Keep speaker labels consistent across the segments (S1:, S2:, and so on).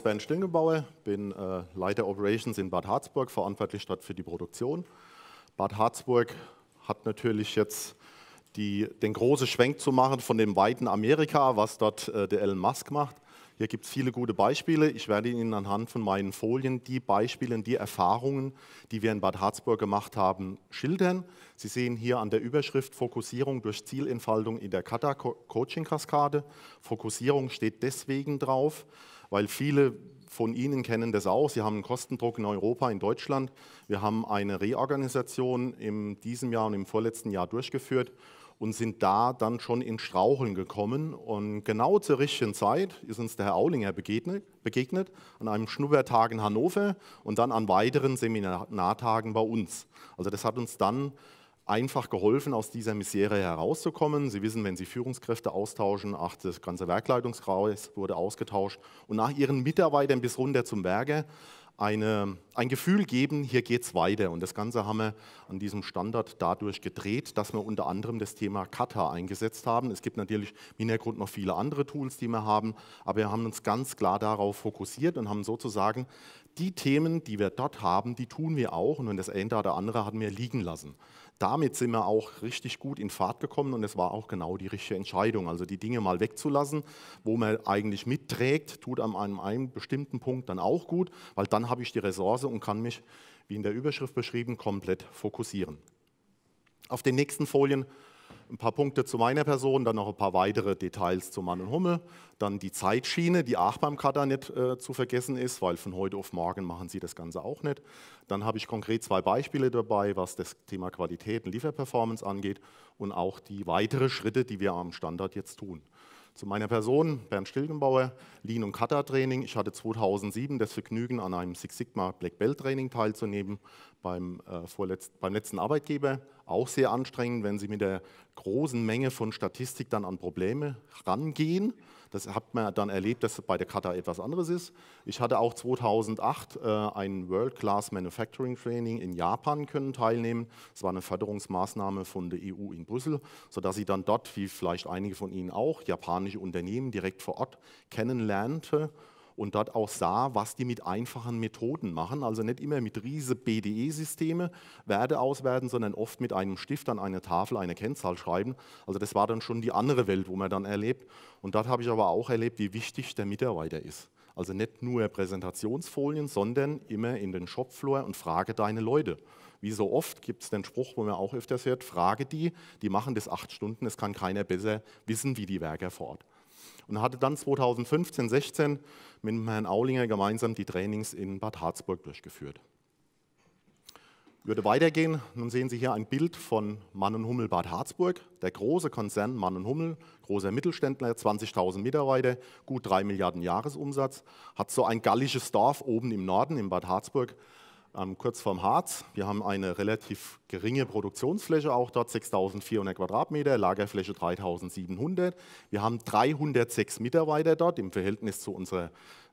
S1: ist Bernd Stingebaue, bin äh, Leiter Operations in Bad Harzburg, verantwortlich statt für die Produktion. Bad Harzburg hat natürlich jetzt die, den großen Schwenk zu machen von dem weiten Amerika, was dort äh, der Elon Musk macht. Hier gibt es viele gute Beispiele. Ich werde Ihnen anhand von meinen Folien die Beispiele, die Erfahrungen, die wir in Bad Harzburg gemacht haben, schildern. Sie sehen hier an der Überschrift Fokussierung durch Zielentfaltung in der Kata-Coaching-Kaskade. Fokussierung steht deswegen drauf, weil viele von Ihnen kennen das auch. Sie haben einen Kostendruck in Europa, in Deutschland. Wir haben eine Reorganisation in diesem Jahr und im vorletzten Jahr durchgeführt und sind da dann schon in Straucheln gekommen. Und genau zur richtigen Zeit ist uns der Herr Aulinger begegnet, begegnet an einem Schnuppertag in Hannover und dann an weiteren Seminartagen bei uns. Also das hat uns dann einfach geholfen, aus dieser Misere herauszukommen. Sie wissen, wenn Sie Führungskräfte austauschen, ach, das ganze Werkleitungskreis wurde ausgetauscht und nach Ihren Mitarbeitern bis runter zum Berge eine, ein Gefühl geben, hier geht es weiter. Und das Ganze haben wir an diesem Standard dadurch gedreht, dass wir unter anderem das Thema Kata eingesetzt haben. Es gibt natürlich im Hintergrund noch viele andere Tools, die wir haben, aber wir haben uns ganz klar darauf fokussiert und haben sozusagen die Themen, die wir dort haben, die tun wir auch. Und wenn das eine oder andere hatten wir liegen lassen damit sind wir auch richtig gut in Fahrt gekommen und es war auch genau die richtige Entscheidung. Also die Dinge mal wegzulassen, wo man eigentlich mitträgt, tut an einem, einem bestimmten Punkt dann auch gut, weil dann habe ich die Ressource und kann mich, wie in der Überschrift beschrieben, komplett fokussieren. Auf den nächsten Folien ein paar Punkte zu meiner Person, dann noch ein paar weitere Details zu Mann und Hummel. Dann die Zeitschiene, die auch beim Cutter nicht äh, zu vergessen ist, weil von heute auf morgen machen sie das Ganze auch nicht. Dann habe ich konkret zwei Beispiele dabei, was das Thema Qualität und Lieferperformance angeht und auch die weiteren Schritte, die wir am Standard jetzt tun. Zu meiner Person, Bernd Stilgenbauer, Lean- und Kata-Training. Ich hatte 2007 das Vergnügen, an einem Six Sigma Black Belt Training teilzunehmen, beim, äh, vorletz, beim letzten Arbeitgeber. Auch sehr anstrengend, wenn Sie mit der großen Menge von Statistik dann an Probleme rangehen. Das hat man dann erlebt, dass bei der Kata etwas anderes ist. Ich hatte auch 2008 äh, ein World-Class Manufacturing Training in Japan können teilnehmen. Es war eine Förderungsmaßnahme von der EU in Brüssel, sodass ich dann dort, wie vielleicht einige von Ihnen auch, japanische Unternehmen direkt vor Ort kennenlernte und dort auch sah, was die mit einfachen Methoden machen. Also nicht immer mit riese BDE-Systeme Werte auswerten, sondern oft mit einem Stift an eine Tafel eine Kennzahl schreiben. Also das war dann schon die andere Welt, wo man dann erlebt. Und dort habe ich aber auch erlebt, wie wichtig der Mitarbeiter ist. Also nicht nur Präsentationsfolien, sondern immer in den Shopfloor und frage deine Leute. Wie so oft gibt es den Spruch, wo man auch öfters hört, frage die, die machen das acht Stunden, es kann keiner besser wissen wie die Werker vor Ort und hatte dann 2015, 16 mit Herrn Aulinger gemeinsam die Trainings in Bad Harzburg durchgeführt. Ich Würde weitergehen, nun sehen Sie hier ein Bild von Mann und Hummel Bad Harzburg, der große Konzern Mann und Hummel, großer Mittelständler, 20.000 Mitarbeiter, gut 3 Milliarden Jahresumsatz, hat so ein gallisches Dorf oben im Norden in Bad Harzburg, ähm, kurz vorm Harz. Wir haben eine relativ geringe Produktionsfläche, auch dort 6400 Quadratmeter, Lagerfläche 3700. Wir haben 306 Mitarbeiter dort im Verhältnis zu unserer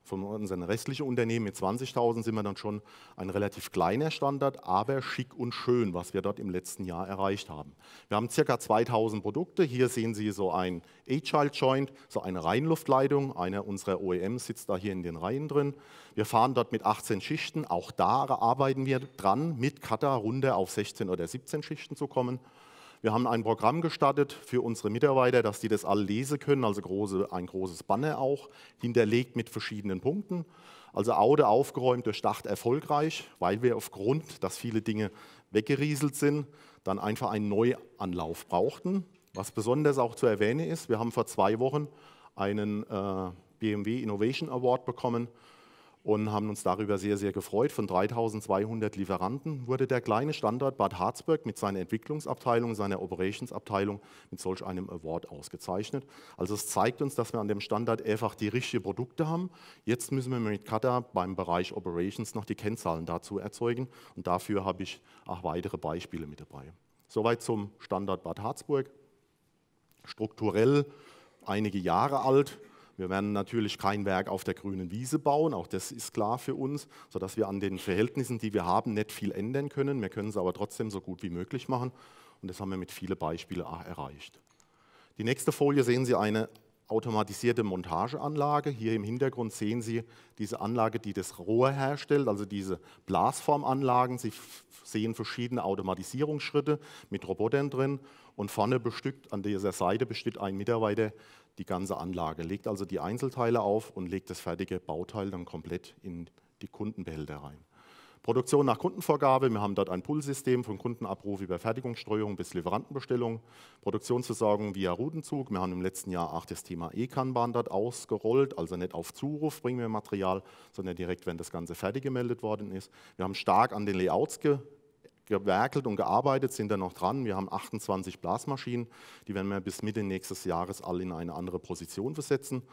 S1: von unseren restlichen Unternehmen mit 20.000 sind wir dann schon ein relativ kleiner Standard, aber schick und schön, was wir dort im letzten Jahr erreicht haben. Wir haben ca. 2.000 Produkte. Hier sehen Sie so ein Agile Joint, so eine Reihenluftleitung. Einer unserer OEMs sitzt da hier in den Reihen drin. Wir fahren dort mit 18 Schichten. Auch da arbeiten wir dran, mit Kata runter auf 16 oder 17 Schichten zu kommen. Wir haben ein Programm gestartet für unsere Mitarbeiter, dass die das alle lesen können, also große, ein großes Banner auch, hinterlegt mit verschiedenen Punkten. Also Aude aufgeräumt, durchdacht, erfolgreich, weil wir aufgrund, dass viele Dinge weggerieselt sind, dann einfach einen Neuanlauf brauchten. Was besonders auch zu erwähnen ist, wir haben vor zwei Wochen einen äh, BMW Innovation Award bekommen und haben uns darüber sehr, sehr gefreut. Von 3200 Lieferanten wurde der kleine Standort Bad Harzburg mit seiner Entwicklungsabteilung, seiner Operationsabteilung mit solch einem Award ausgezeichnet. Also es zeigt uns, dass wir an dem Standort einfach die richtigen Produkte haben. Jetzt müssen wir mit Qatar beim Bereich Operations noch die Kennzahlen dazu erzeugen und dafür habe ich auch weitere Beispiele mit dabei. Soweit zum Standort Bad Harzburg. Strukturell einige Jahre alt, wir werden natürlich kein Werk auf der grünen Wiese bauen, auch das ist klar für uns, sodass wir an den Verhältnissen, die wir haben, nicht viel ändern können. Wir können es aber trotzdem so gut wie möglich machen und das haben wir mit vielen Beispielen auch erreicht. Die nächste Folie sehen Sie eine automatisierte Montageanlage. Hier im Hintergrund sehen Sie diese Anlage, die das Rohr herstellt, also diese Blasformanlagen. Sie sehen verschiedene Automatisierungsschritte mit Robotern drin und vorne bestückt, an dieser Seite besteht ein Mitarbeiter, die ganze Anlage. Legt also die Einzelteile auf und legt das fertige Bauteil dann komplett in die Kundenbehälter rein. Produktion nach Kundenvorgabe. Wir haben dort ein Pull-System von Kundenabruf über Fertigungsstreuung bis Lieferantenbestellung. Produktionsversorgung via Routenzug. Wir haben im letzten Jahr auch das Thema E-Kanban dort ausgerollt. Also nicht auf Zuruf bringen wir Material, sondern direkt, wenn das Ganze fertig gemeldet worden ist. Wir haben stark an den Layouts gearbeitet gewerkelt und gearbeitet, sind da noch dran. Wir haben 28 Blasmaschinen, die werden wir bis Mitte nächstes Jahres alle in eine andere Position versetzen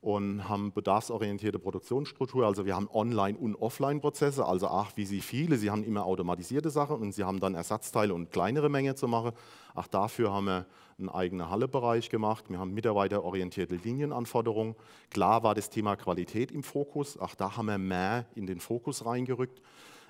S1: und haben bedarfsorientierte Produktionsstruktur. Also wir haben Online- und Offline-Prozesse, also ach, wie sie viele, sie haben immer automatisierte Sachen und sie haben dann Ersatzteile und kleinere Mengen zu machen. Ach, dafür haben wir einen eigenen Hallebereich gemacht. Wir haben mitarbeiterorientierte Linienanforderungen. Klar war das Thema Qualität im Fokus. Ach, da haben wir mehr in den Fokus reingerückt.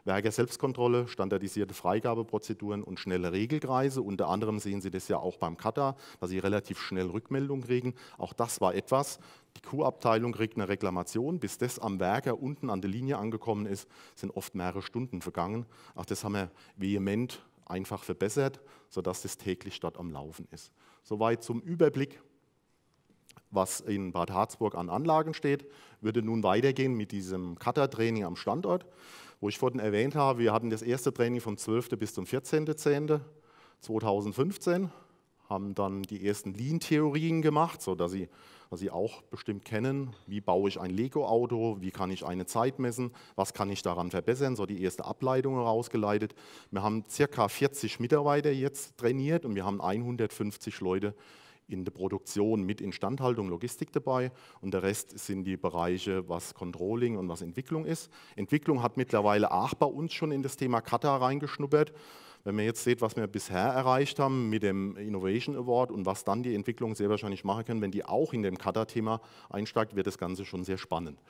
S1: Werker Selbstkontrolle, standardisierte Freigabeprozeduren und schnelle Regelkreise. Unter anderem sehen Sie das ja auch beim Cutter, dass Sie relativ schnell Rückmeldung kriegen. Auch das war etwas. Die Kuhabteilung kriegt eine Reklamation. Bis das am Werker unten an der Linie angekommen ist, sind oft mehrere Stunden vergangen. Auch das haben wir vehement einfach verbessert, sodass das täglich dort am Laufen ist. Soweit zum Überblick was in Bad Harzburg an Anlagen steht, würde nun weitergehen mit diesem Cutter-Training am Standort. Wo ich vorhin erwähnt habe, wir hatten das erste Training vom 12. bis zum 14.10.2015, haben dann die ersten Lean-Theorien gemacht, sodass Sie, was Sie auch bestimmt kennen, wie baue ich ein Lego-Auto, wie kann ich eine Zeit messen, was kann ich daran verbessern, so die erste Ableitung herausgeleitet. Wir haben circa 40 Mitarbeiter jetzt trainiert und wir haben 150 Leute in der Produktion mit Instandhaltung, Logistik dabei und der Rest sind die Bereiche, was Controlling und was Entwicklung ist. Entwicklung hat mittlerweile auch bei uns schon in das Thema Kata reingeschnuppert. Wenn man jetzt sieht, was wir bisher erreicht haben mit dem Innovation Award und was dann die Entwicklung sehr wahrscheinlich machen können, wenn die auch in dem Kata-Thema einsteigt, wird das Ganze schon sehr spannend.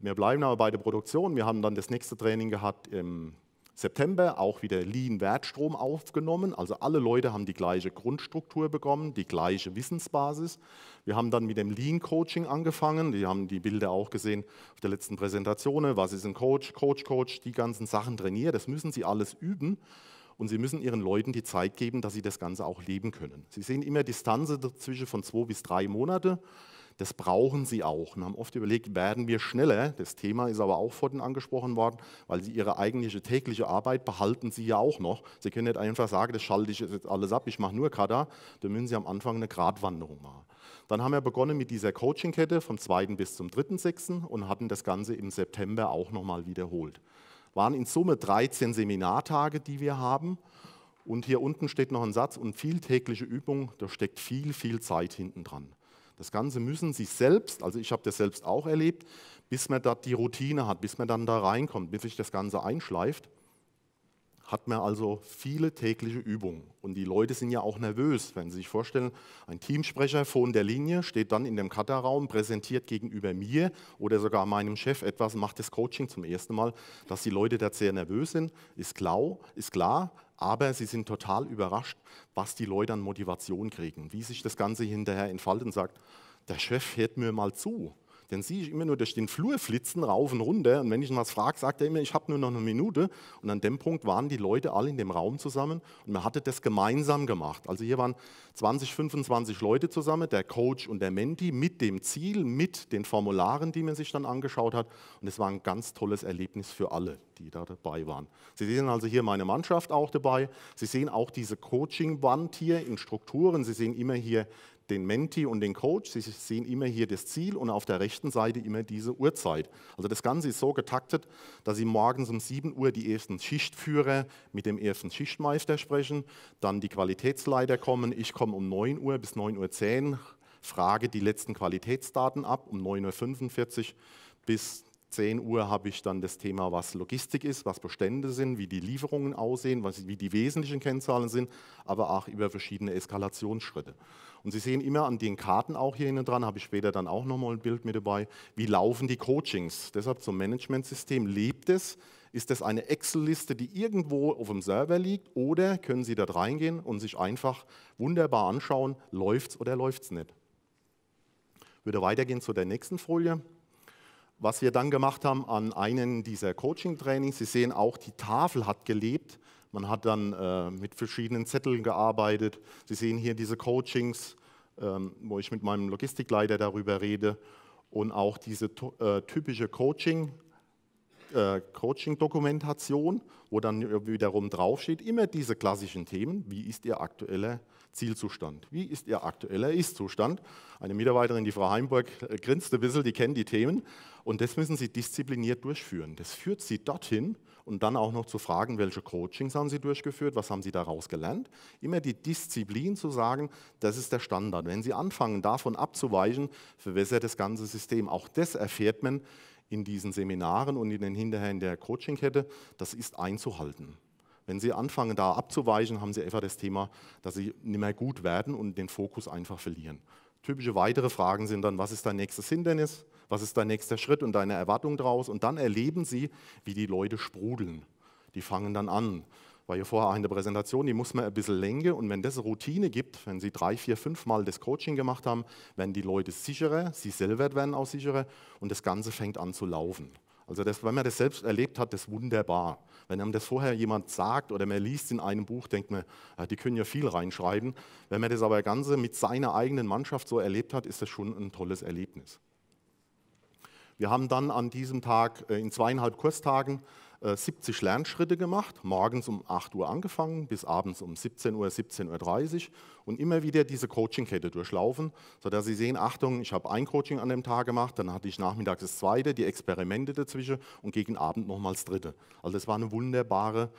S1: Wir bleiben aber bei der Produktion. Wir haben dann das nächste Training gehabt im September auch wieder Lean-Wertstrom aufgenommen, also alle Leute haben die gleiche Grundstruktur bekommen, die gleiche Wissensbasis. Wir haben dann mit dem Lean-Coaching angefangen, die haben die Bilder auch gesehen auf der letzten Präsentation, was ist ein Coach, Coach, Coach, die ganzen Sachen trainieren, das müssen sie alles üben und sie müssen ihren Leuten die Zeit geben, dass sie das Ganze auch leben können. Sie sehen immer Distanzen zwischen von zwei bis drei Monaten. Das brauchen sie auch und haben oft überlegt, werden wir schneller? Das Thema ist aber auch vorhin angesprochen worden, weil sie ihre eigentliche tägliche Arbeit behalten sie ja auch noch. Sie können nicht einfach sagen, das schalte ich jetzt alles ab, ich mache nur Kada. Da müssen sie am Anfang eine Gratwanderung machen. Dann haben wir begonnen mit dieser Coaching-Kette vom 2. bis zum 3.6. und hatten das Ganze im September auch nochmal wiederholt. Waren in Summe 13 Seminartage, die wir haben. Und hier unten steht noch ein Satz und viel tägliche Übung, da steckt viel, viel Zeit hinten dran. Das Ganze müssen Sie selbst, also ich habe das selbst auch erlebt, bis man da die Routine hat, bis man dann da reinkommt, bis sich das Ganze einschleift, hat man also viele tägliche Übungen. Und die Leute sind ja auch nervös, wenn Sie sich vorstellen, ein Teamsprecher von der Linie steht dann in dem Cutterraum, präsentiert gegenüber mir oder sogar meinem Chef etwas, macht das Coaching zum ersten Mal, dass die Leute da sehr nervös sind, ist klar, ist klar aber sie sind total überrascht, was die Leute an Motivation kriegen, wie sich das Ganze hinterher entfaltet und sagt, der Chef hört mir mal zu. Dann sehe ich immer nur durch den Flur flitzen, rauf und runter. Und wenn ich ihn was frage, sagt er immer, ich habe nur noch eine Minute. Und an dem Punkt waren die Leute alle in dem Raum zusammen und man hatte das gemeinsam gemacht. Also hier waren 20, 25 Leute zusammen, der Coach und der Menti, mit dem Ziel, mit den Formularen, die man sich dann angeschaut hat. Und es war ein ganz tolles Erlebnis für alle, die da dabei waren. Sie sehen also hier meine Mannschaft auch dabei. Sie sehen auch diese Coaching-Wand hier in Strukturen. Sie sehen immer hier den Menti und den Coach. Sie sehen immer hier das Ziel und auf der rechten Seite immer diese Uhrzeit. Also das Ganze ist so getaktet, dass Sie morgens um 7 Uhr die ersten Schichtführer mit dem ersten Schichtmeister sprechen, dann die Qualitätsleiter kommen. Ich komme um 9 Uhr bis 9.10 Uhr, frage die letzten Qualitätsdaten ab um 9.45 Uhr bis 10 Uhr habe ich dann das Thema, was Logistik ist, was Bestände sind, wie die Lieferungen aussehen, was, wie die wesentlichen Kennzahlen sind, aber auch über verschiedene Eskalationsschritte. Und Sie sehen immer an den Karten auch hier hinten dran, habe ich später dann auch nochmal ein Bild mit dabei, wie laufen die Coachings. Deshalb zum Managementsystem lebt es. Ist das eine Excel-Liste, die irgendwo auf dem Server liegt oder können Sie da reingehen und sich einfach wunderbar anschauen, läuft es oder läuft es nicht? Ich würde weitergehen zu der nächsten Folie was wir dann gemacht haben an einem dieser Coaching-Trainings, Sie sehen auch, die Tafel hat gelebt. Man hat dann äh, mit verschiedenen Zetteln gearbeitet. Sie sehen hier diese Coachings, ähm, wo ich mit meinem Logistikleiter darüber rede und auch diese äh, typische Coaching, äh, Coaching-Dokumentation, wo dann wiederum draufsteht, immer diese klassischen Themen, wie ist Ihr aktueller Zielzustand. Wie ist Ihr aktueller Ist-Zustand? Eine Mitarbeiterin, die Frau Heimburg, äh, grinste ein bisschen, die kennt die Themen. Und das müssen Sie diszipliniert durchführen. Das führt Sie dorthin und dann auch noch zu fragen, welche Coachings haben Sie durchgeführt, was haben Sie daraus gelernt. Immer die Disziplin zu sagen, das ist der Standard. Wenn Sie anfangen, davon abzuweichen, verwässert das ganze System. Auch das erfährt man in diesen Seminaren und in den hinterher in der Coachingkette. Das ist einzuhalten. Wenn sie anfangen, da abzuweichen, haben sie einfach das Thema, dass sie nicht mehr gut werden und den Fokus einfach verlieren. Typische weitere Fragen sind dann, was ist dein nächstes Hindernis, was ist dein nächster Schritt und deine Erwartung daraus? Und dann erleben sie, wie die Leute sprudeln. Die fangen dann an. War ja vorher eine Präsentation, die muss man ein bisschen lenken. Und wenn das Routine gibt, wenn sie drei, vier, fünf Mal das Coaching gemacht haben, werden die Leute sicherer, sie selber werden auch sicherer und das Ganze fängt an zu laufen. Also das, wenn man das selbst erlebt hat, das ist wunderbar. Wenn einem das vorher jemand sagt oder man liest in einem Buch, denkt man, äh, die können ja viel reinschreiben. Wenn man das aber Ganze mit seiner eigenen Mannschaft so erlebt hat, ist das schon ein tolles Erlebnis. Wir haben dann an diesem Tag äh, in zweieinhalb Kurstagen 70 äh, Lernschritte gemacht, morgens um 8 Uhr angefangen, bis abends um 17 Uhr, 17.30 Uhr und immer wieder diese Coachingkette durchlaufen, sodass Sie sehen, Achtung, ich habe ein Coaching an dem Tag gemacht, dann hatte ich nachmittags das zweite, die Experimente dazwischen und gegen Abend nochmals das dritte. Also das war eine wunderbare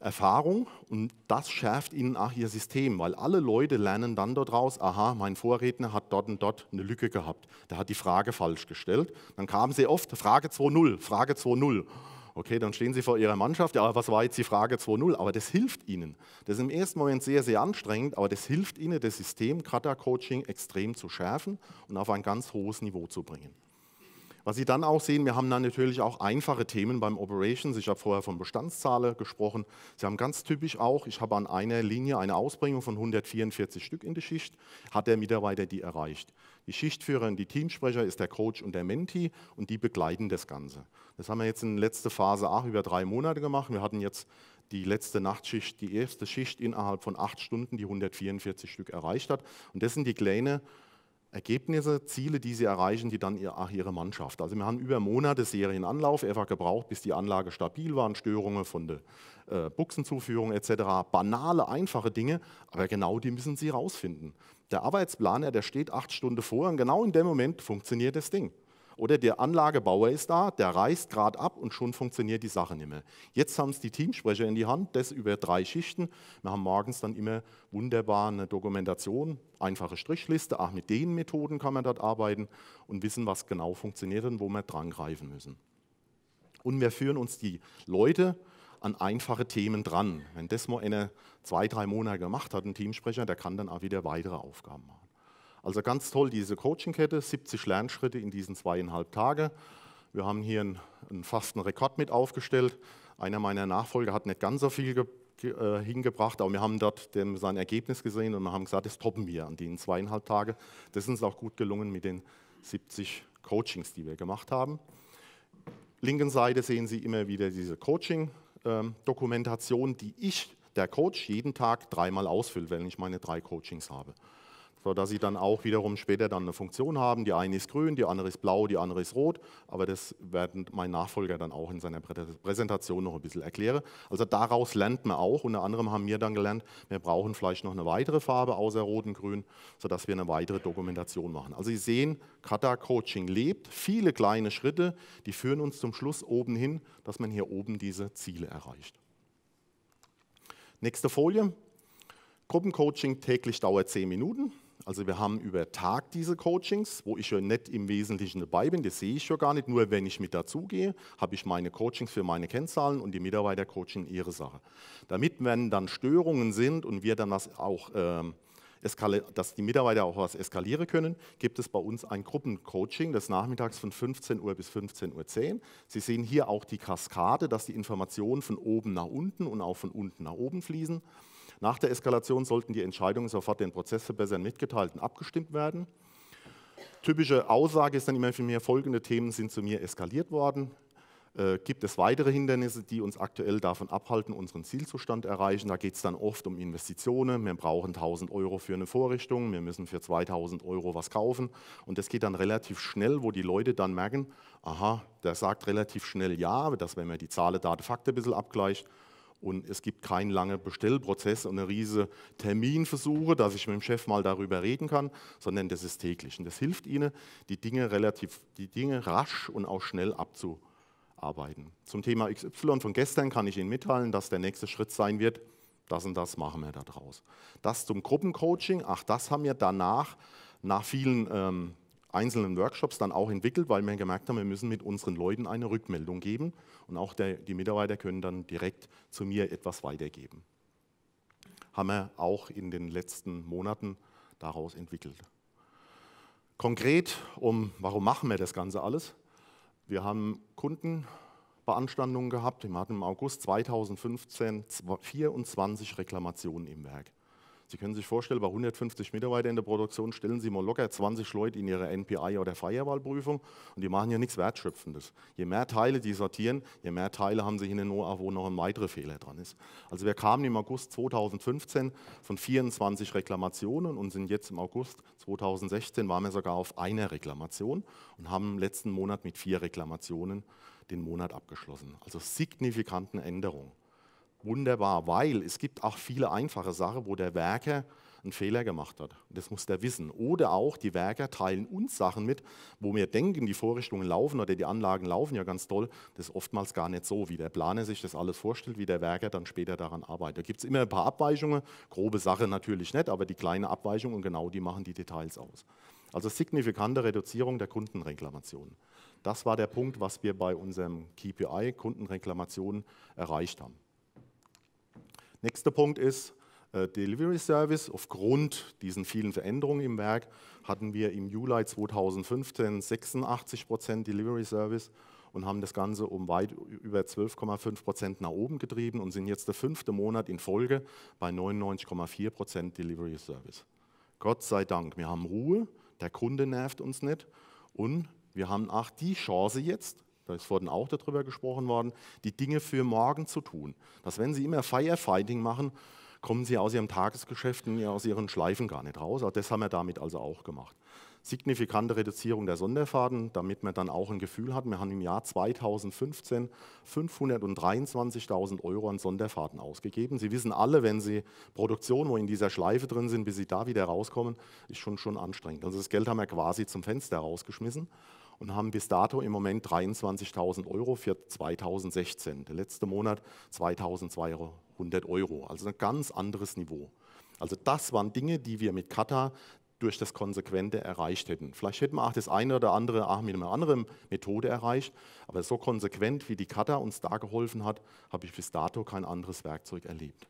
S1: Erfahrung und das schärft ihnen auch ihr System, weil alle Leute lernen dann dort raus, aha, mein Vorredner hat dort und dort eine Lücke gehabt, der hat die Frage falsch gestellt. Dann kamen sie oft, Frage 2.0, Frage 2.0. Okay, dann stehen sie vor ihrer Mannschaft. Ja, was war jetzt die Frage 2-0? Aber das hilft ihnen. Das ist im ersten Moment sehr, sehr anstrengend, aber das hilft ihnen, das System Kata-Coaching extrem zu schärfen und auf ein ganz hohes Niveau zu bringen. Was Sie dann auch sehen, wir haben dann natürlich auch einfache Themen beim Operations. Ich habe vorher von Bestandszahlen gesprochen. Sie haben ganz typisch auch, ich habe an einer Linie eine Ausbringung von 144 Stück in die Schicht, hat der Mitarbeiter die erreicht. Die Schichtführerin, die Teamsprecher ist der Coach und der Mentee und die begleiten das Ganze. Das haben wir jetzt in letzter Phase auch über drei Monate gemacht. Wir hatten jetzt die letzte Nachtschicht, die erste Schicht innerhalb von acht Stunden, die 144 Stück erreicht hat. Und das sind die kleinen Ergebnisse, Ziele, die sie erreichen, die dann ihr, auch ihre Mannschaft. Also wir haben über Monate Serienanlauf einfach gebraucht, bis die Anlage stabil war, Störungen von der äh, Buchsenzuführung etc. Banale, einfache Dinge, aber genau die müssen sie rausfinden. Der Arbeitsplaner, der steht acht Stunden vor und genau in dem Moment funktioniert das Ding. Oder der Anlagebauer ist da, der reißt gerade ab und schon funktioniert die Sache nicht mehr. Jetzt haben es die Teamsprecher in die Hand, das über drei Schichten. Wir haben morgens dann immer wunderbar eine Dokumentation, einfache Strichliste, auch mit den Methoden kann man dort arbeiten und wissen, was genau funktioniert und wo wir dran greifen müssen. Und wir führen uns die Leute an einfache Themen dran. Wenn das mal einer zwei, drei Monate gemacht hat, ein Teamsprecher, der kann dann auch wieder weitere Aufgaben machen. Also ganz toll diese Coaching-Kette, 70 Lernschritte in diesen zweieinhalb Tagen. Wir haben hier einen, einen, fast einen Rekord mit aufgestellt. Einer meiner Nachfolger hat nicht ganz so viel ge, äh, hingebracht, aber wir haben dort dem, sein Ergebnis gesehen und wir haben gesagt, das toppen wir an den zweieinhalb Tagen. Das ist uns auch gut gelungen mit den 70 Coachings, die wir gemacht haben. Linken Seite sehen Sie immer wieder diese Coaching-Dokumentation, ähm, die ich, der Coach, jeden Tag dreimal ausfülle, wenn ich meine drei Coachings habe sodass sie dann auch wiederum später dann eine Funktion haben. Die eine ist grün, die andere ist blau, die andere ist rot, aber das werden mein Nachfolger dann auch in seiner Präsentation noch ein bisschen erklären. Also daraus lernt man auch, unter anderem haben wir dann gelernt, wir brauchen vielleicht noch eine weitere Farbe außer rot und grün, sodass wir eine weitere Dokumentation machen. Also Sie sehen, Kata Coaching lebt, viele kleine Schritte, die führen uns zum Schluss oben hin, dass man hier oben diese Ziele erreicht. Nächste Folie. Gruppencoaching täglich dauert 10 Minuten. Also wir haben über Tag diese Coachings, wo ich ja nicht im Wesentlichen dabei bin, das sehe ich ja gar nicht. Nur wenn ich mit dazugehe, habe ich meine Coachings für meine Kennzahlen und die Mitarbeiter coachen ihre Sache. Damit, wenn dann Störungen sind und wir dann das auch ähm, dass die Mitarbeiter auch was eskalieren können, gibt es bei uns ein Gruppencoaching des Nachmittags von 15 Uhr bis 15.10 Uhr. Sie sehen hier auch die Kaskade, dass die Informationen von oben nach unten und auch von unten nach oben fließen. Nach der Eskalation sollten die Entscheidungen sofort den Prozess verbessern, mitgeteilt und abgestimmt werden. Typische Aussage ist dann immer für mich, folgende Themen sind zu mir eskaliert worden. Äh, gibt es weitere Hindernisse, die uns aktuell davon abhalten, unseren Zielzustand erreichen. Da geht es dann oft um Investitionen. Wir brauchen 1000 Euro für eine Vorrichtung, wir müssen für 2000 Euro was kaufen. Und das geht dann relativ schnell, wo die Leute dann merken, aha, der sagt relativ schnell ja, dass wenn man die Zahlen, Daten, Fakten ein bisschen abgleicht, und es gibt keinen langen Bestellprozess und eine riesige Terminversuche, dass ich mit dem Chef mal darüber reden kann, sondern das ist täglich. Und das hilft Ihnen, die Dinge relativ, die Dinge rasch und auch schnell abzuholen arbeiten. Zum Thema XY von gestern kann ich Ihnen mitteilen, dass der nächste Schritt sein wird, das und das machen wir daraus. Das zum Gruppencoaching, ach, das haben wir danach nach vielen ähm, einzelnen Workshops dann auch entwickelt, weil wir gemerkt haben, wir müssen mit unseren Leuten eine Rückmeldung geben und auch der, die Mitarbeiter können dann direkt zu mir etwas weitergeben. Haben wir auch in den letzten Monaten daraus entwickelt. Konkret, um warum machen wir das Ganze alles? Wir haben Kundenbeanstandungen gehabt. Wir hatten im August 2015 24 Reklamationen im Werk. Sie können sich vorstellen, bei 150 Mitarbeitern in der Produktion stellen Sie mal locker 20 Leute in Ihre NPI- oder Firewall-Prüfung und die machen ja nichts Wertschöpfendes. Je mehr Teile die sortieren, je mehr Teile haben Sie in den nur, wo noch ein weiterer Fehler dran ist. Also wir kamen im August 2015 von 24 Reklamationen und sind jetzt im August 2016 waren wir sogar auf einer Reklamation und haben im letzten Monat mit vier Reklamationen den Monat abgeschlossen. Also signifikanten Änderungen wunderbar, weil es gibt auch viele einfache Sachen, wo der Werker einen Fehler gemacht hat. Das muss der wissen. Oder auch die Werker teilen uns Sachen mit, wo wir denken, die Vorrichtungen laufen oder die Anlagen laufen ja ganz toll. Das ist oftmals gar nicht so, wie der Planer sich das alles vorstellt, wie der Werker dann später daran arbeitet. Da gibt es immer ein paar Abweichungen, grobe Sache natürlich nicht, aber die kleine Abweichung und genau die machen die Details aus. Also signifikante Reduzierung der Kundenreklamationen. Das war der Punkt, was wir bei unserem KPI Kundenreklamationen erreicht haben. Nächster Punkt ist äh, Delivery Service. Aufgrund diesen vielen Veränderungen im Werk hatten wir im Juli 2015 86 Delivery Service und haben das Ganze um weit über 12,5 nach oben getrieben und sind jetzt der fünfte Monat in Folge bei 99,4 Delivery Service. Gott sei Dank, wir haben Ruhe, der Kunde nervt uns nicht und wir haben auch die Chance jetzt, da ist vorhin auch darüber gesprochen worden, die Dinge für morgen zu tun. Dass wenn sie immer Firefighting machen, kommen sie aus ihrem Tagesgeschäft und aus ihren Schleifen gar nicht raus. das haben wir damit also auch gemacht. Signifikante Reduzierung der Sonderfahrten, damit man dann auch ein Gefühl hat, wir haben im Jahr 2015 523.000 Euro an Sonderfahrten ausgegeben. Sie wissen alle, wenn Sie Produktion, wo in dieser Schleife drin sind, bis Sie da wieder rauskommen, ist schon, schon anstrengend. Also das Geld haben wir quasi zum Fenster rausgeschmissen und haben bis dato im Moment 23.000 Euro für 2016. Der letzte Monat 2.200 Euro, also ein ganz anderes Niveau. Also das waren Dinge, die wir mit Kata durch das Konsequente erreicht hätten. Vielleicht hätten wir auch das eine oder andere auch mit einer anderen Methode erreicht, aber so konsequent, wie die Kata uns da geholfen hat, habe ich bis dato kein anderes Werkzeug erlebt.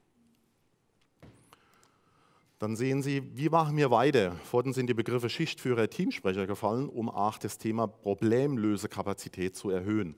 S1: Dann sehen Sie, wie machen wir weiter? Vorhin sind die Begriffe Schichtführer, Teamsprecher gefallen, um auch das Thema Problemlösekapazität zu erhöhen.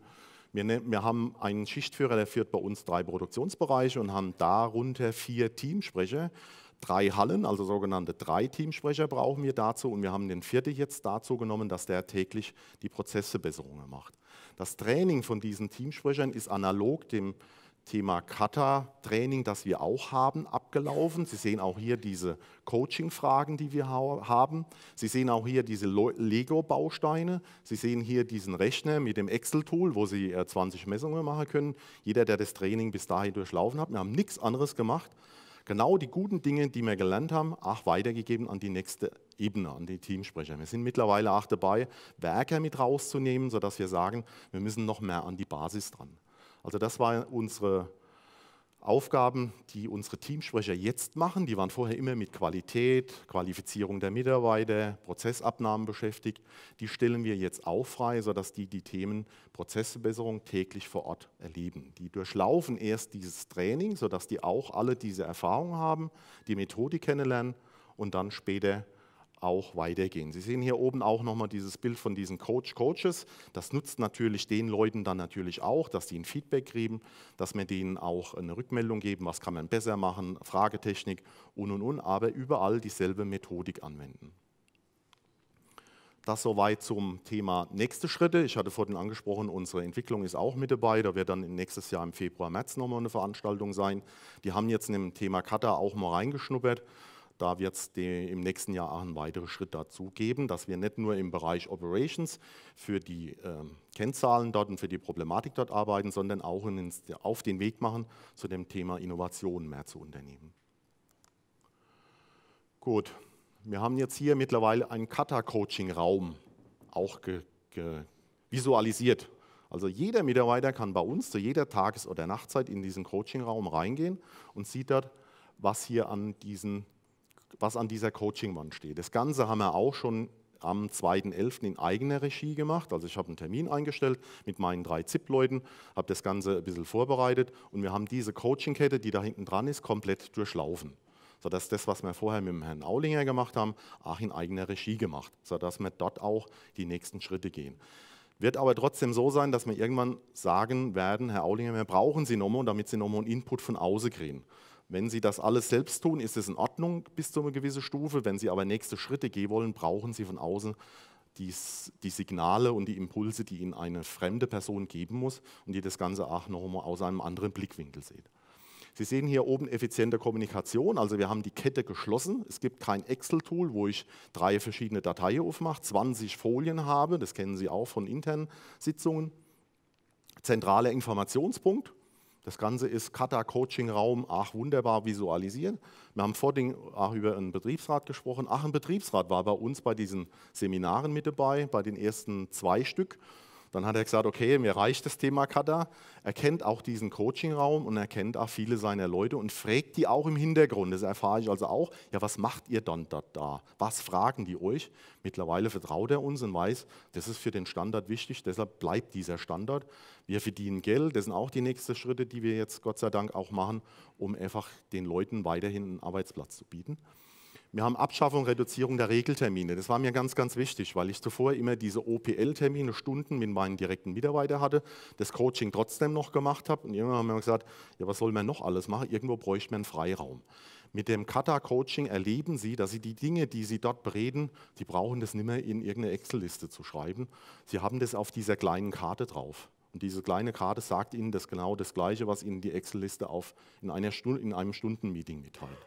S1: Wir, ne, wir, haben einen Schichtführer, der führt bei uns drei Produktionsbereiche und haben darunter vier Teamsprecher. Drei Hallen, also sogenannte drei Teamsprecher brauchen wir dazu und wir haben den vierten jetzt dazu genommen, dass der täglich die Prozessebesserungen macht. Das Training von diesen Teamsprechern ist analog dem Thema Kata-Training, das wir auch haben, abgelaufen. Sie sehen auch hier diese Coaching-Fragen, die wir haben. Sie sehen auch hier diese Lego-Bausteine. Sie sehen hier diesen Rechner mit dem Excel-Tool, wo Sie 20 äh, Messungen machen können. Jeder, der das Training bis dahin durchlaufen hat, wir haben nichts anderes gemacht. Genau die guten Dinge, die wir gelernt haben, auch weitergegeben an die nächste Ebene, an die Teamsprecher. Wir sind mittlerweile auch dabei, Werker mit rauszunehmen, sodass wir sagen, wir müssen noch mehr an die Basis dran. Also das waren unsere Aufgaben, die unsere Teamsprecher jetzt machen. Die waren vorher immer mit Qualität, Qualifizierung der Mitarbeiter, Prozessabnahmen beschäftigt. Die stellen wir jetzt auch frei, sodass die die Themen Prozessverbesserung täglich vor Ort erleben. Die durchlaufen erst dieses Training, sodass die auch alle diese Erfahrungen haben, die Methodik kennenlernen und dann später auch weitergehen. Sie sehen hier oben auch nochmal dieses Bild von diesen Coach-Coaches. Das nutzt natürlich den Leuten dann natürlich auch, dass die ein Feedback geben, dass wir denen auch eine Rückmeldung geben, was kann man besser machen, Fragetechnik und und und, aber überall dieselbe Methodik anwenden. Das soweit zum Thema nächste Schritte. Ich hatte vorhin angesprochen, unsere Entwicklung ist auch mit dabei. Da wird dann nächstes Jahr im Februar, März nochmal eine Veranstaltung sein. Die haben jetzt in dem Thema Kata auch mal reingeschnuppert da wird es im nächsten Jahr auch einen weiteren Schritt dazu geben, dass wir nicht nur im Bereich Operations für die äh, Kennzahlen dort und für die Problematik dort arbeiten, sondern auch in, auf den Weg machen, zu dem Thema Innovation mehr zu unternehmen. Gut, wir haben jetzt hier mittlerweile einen Kata-Coaching-Raum auch visualisiert. Also jeder Mitarbeiter kann bei uns zu jeder Tages- oder Nachtzeit in diesen Coaching-Raum reingehen und sieht dort, was hier an diesen was an dieser Coachingwand steht. Das Ganze haben wir auch schon am 2.11. in eigener Regie gemacht. Also ich habe einen Termin eingestellt mit meinen drei ZIP-Leuten, habe das Ganze ein bisschen vorbereitet und wir haben diese Coachingkette, die da hinten dran ist, komplett durchlaufen. Sodass das, was wir vorher mit dem Herrn Aulinger gemacht haben, auch in eigener Regie gemacht, sodass wir dort auch die nächsten Schritte gehen. Wird aber trotzdem so sein, dass wir irgendwann sagen werden, Herr Aulinger, wir brauchen Sie nochmal, damit Sie nochmal einen Input von außen kriegen. Wenn Sie das alles selbst tun, ist es in Ordnung bis zu einer gewissen Stufe. Wenn Sie aber nächste Schritte gehen wollen, brauchen Sie von außen dies, die Signale und die Impulse, die Ihnen eine fremde Person geben muss und die das Ganze auch nochmal aus einem anderen Blickwinkel sieht. Sie sehen hier oben effiziente Kommunikation, also wir haben die Kette geschlossen. Es gibt kein Excel-Tool, wo ich drei verschiedene Dateien aufmache, 20 Folien habe, das kennen Sie auch von internen Sitzungen. Zentraler Informationspunkt, das Ganze ist Kata-Coaching-Raum Ach wunderbar visualisieren. Wir haben vor dem Ach über einen Betriebsrat gesprochen. Ach, ein Betriebsrat war bei uns bei diesen Seminaren mit dabei, bei den ersten zwei Stück. Dann hat er gesagt, okay, mir reicht das Thema Kata. Er kennt auch diesen Coachingraum und er kennt auch viele seiner Leute und fragt die auch im Hintergrund. Das erfahre ich also auch. Ja, was macht ihr dann da? da? Was fragen die euch? Mittlerweile vertraut er uns und weiß, das ist für den Standard wichtig, deshalb bleibt dieser Standard. Wir verdienen Geld, das sind auch die nächsten Schritte, die wir jetzt Gott sei Dank auch machen, um einfach den Leuten weiterhin einen Arbeitsplatz zu bieten. Wir haben Abschaffung, Reduzierung der Regeltermine. Das war mir ganz, ganz wichtig, weil ich zuvor immer diese OPL-Termine, Stunden mit meinen direkten Mitarbeitern hatte, das Coaching trotzdem noch gemacht habe. Und irgendwann haben wir gesagt, ja, was soll man noch alles machen? Irgendwo bräuchte man einen Freiraum. Mit dem Kata-Coaching erleben Sie, dass Sie die Dinge, die Sie dort bereden, Sie brauchen das nicht mehr in irgendeine Excel-Liste zu schreiben. Sie haben das auf dieser kleinen Karte drauf. Und diese kleine Karte sagt Ihnen das genau das Gleiche, was Ihnen die Excel-Liste in, in einem Stundenmeeting mitteilt.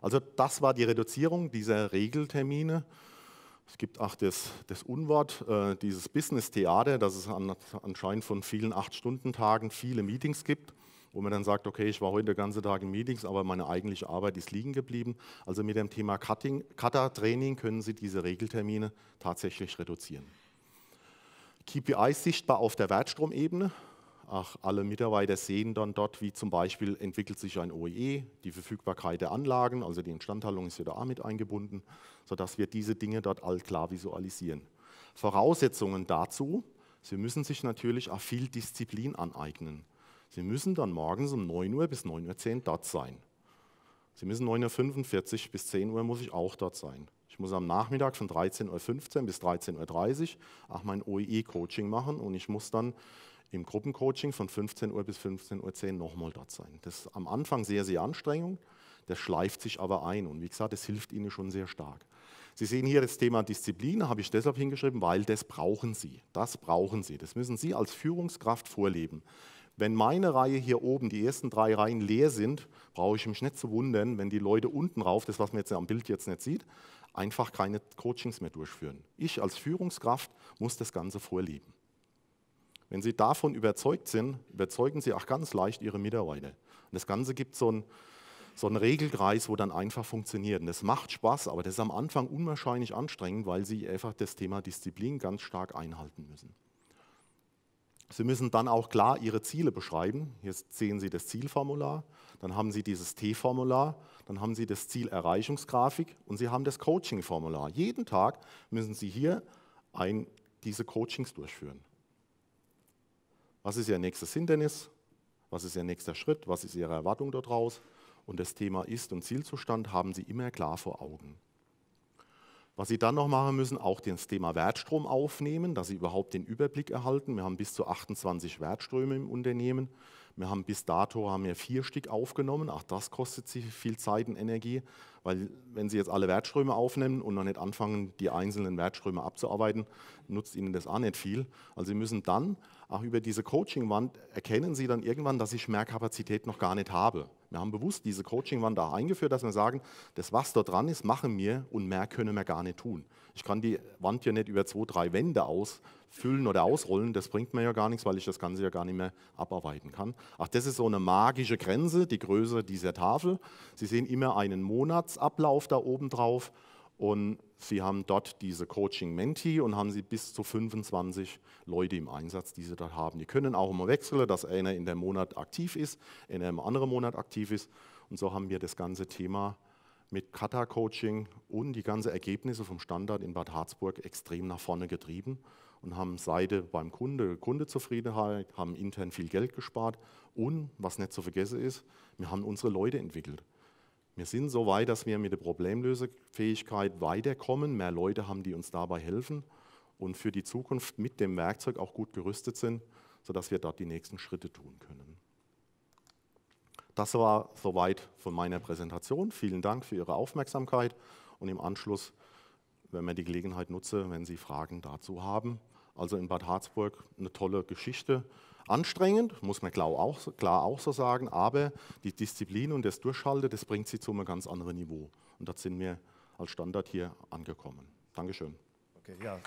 S1: Also das war die Reduzierung dieser Regeltermine. Es gibt auch das, das Unwort, äh, dieses Business-Theater, dass es an, anscheinend von vielen Acht-Stunden-Tagen viele Meetings gibt, wo man dann sagt, okay, ich war heute den ganzen Tag in Meetings, aber meine eigentliche Arbeit ist liegen geblieben. Also mit dem Thema Cutter-Training können Sie diese Regeltermine tatsächlich reduzieren. KPIs sichtbar auf der Wertstromebene. Ach, alle Mitarbeiter sehen dann dort, wie zum Beispiel entwickelt sich ein OEE, e, die Verfügbarkeit der Anlagen, also die Instandhaltung ist ja da mit eingebunden, sodass wir diese Dinge dort all klar visualisieren. Voraussetzungen dazu, Sie müssen sich natürlich auch viel Disziplin aneignen. Sie müssen dann morgens um 9 Uhr bis 9.10 Uhr dort sein. Sie müssen 9.45 Uhr bis 10 Uhr muss ich auch dort sein. Ich muss am Nachmittag von 13.15 Uhr bis 13.30 Uhr auch mein OEE-Coaching machen und ich muss dann im Gruppencoaching von 15 Uhr bis 15.10 Uhr nochmal dort sein. Das ist am Anfang sehr, sehr Anstrengung, das schleift sich aber ein und wie gesagt, das hilft Ihnen schon sehr stark. Sie sehen hier das Thema Disziplin, habe ich deshalb hingeschrieben, weil das brauchen Sie. Das brauchen Sie. Das müssen Sie als Führungskraft vorleben. Wenn meine Reihe hier oben, die ersten drei Reihen leer sind, brauche ich mich nicht zu wundern, wenn die Leute unten rauf, das was man jetzt am Bild jetzt nicht sieht, einfach keine Coachings mehr durchführen. Ich als Führungskraft muss das Ganze vorleben. Wenn Sie davon überzeugt sind, überzeugen Sie auch ganz leicht Ihre Mitarbeiter. Und das Ganze gibt so einen, so einen Regelkreis, wo dann einfach funktioniert. Und das macht Spaß, aber das ist am Anfang unwahrscheinlich anstrengend, weil Sie einfach das Thema Disziplin ganz stark einhalten müssen. Sie müssen dann auch klar Ihre Ziele beschreiben. Hier sehen Sie das Zielformular, dann haben Sie dieses T-Formular, dann haben Sie das Zielerreichungsgrafik und Sie haben das Coaching-Formular. Jeden Tag müssen Sie hier ein, diese Coachings durchführen. Was ist Ihr nächstes Hindernis? Was ist Ihr nächster Schritt? Was ist Ihre Erwartung daraus? Und das Thema Ist- und Zielzustand haben Sie immer klar vor Augen. Was Sie dann noch machen müssen, auch das Thema Wertstrom aufnehmen, dass Sie überhaupt den Überblick erhalten. Wir haben bis zu 28 Wertströme im Unternehmen. Wir haben bis dato haben wir vier Stück aufgenommen. Auch das kostet sich viel Zeit und Energie, weil wenn Sie jetzt alle Wertströme aufnehmen und noch nicht anfangen, die einzelnen Wertströme abzuarbeiten, nutzt Ihnen das auch nicht viel. Also Sie müssen dann auch über diese Coaching-Wand erkennen Sie dann irgendwann, dass ich mehr Kapazität noch gar nicht habe. Wir haben bewusst diese Coaching-Wand eingeführt, dass wir sagen, das, was da dran ist, machen wir und mehr können wir gar nicht tun. Ich kann die Wand ja nicht über zwei, drei Wände ausfüllen oder ausrollen, das bringt mir ja gar nichts, weil ich das Ganze ja gar nicht mehr abarbeiten kann. Ach, das ist so eine magische Grenze, die Größe dieser Tafel. Sie sehen immer einen Monatsablauf da oben drauf und Sie haben dort diese Coaching-Menti und haben sie bis zu 25 Leute im Einsatz, die sie dort haben. Die können auch immer wechseln, dass einer in dem Monat aktiv ist, einer im anderen Monat aktiv ist. Und so haben wir das ganze Thema mit Kata-Coaching und die ganzen Ergebnisse vom Standard in Bad Harzburg extrem nach vorne getrieben und haben Seite beim Kunde, Kundezufriedenheit, haben intern viel Geld gespart und, was nicht zu vergessen ist, wir haben unsere Leute entwickelt. Wir sind so weit, dass wir mit der Problemlösefähigkeit weiterkommen. Mehr Leute haben, die uns dabei helfen und für die Zukunft mit dem Werkzeug auch gut gerüstet sind, sodass wir dort die nächsten Schritte tun können. Das war soweit von meiner Präsentation. Vielen Dank für Ihre Aufmerksamkeit und im Anschluss, wenn man die Gelegenheit nutze, wenn Sie Fragen dazu haben. Also in Bad Harzburg eine tolle Geschichte. Anstrengend, muss man klar auch, klar auch so sagen, aber die Disziplin und das Durchhalten, das bringt sie zu einem ganz anderen Niveau. Und da sind wir als Standard hier angekommen. Dankeschön. Okay, ja.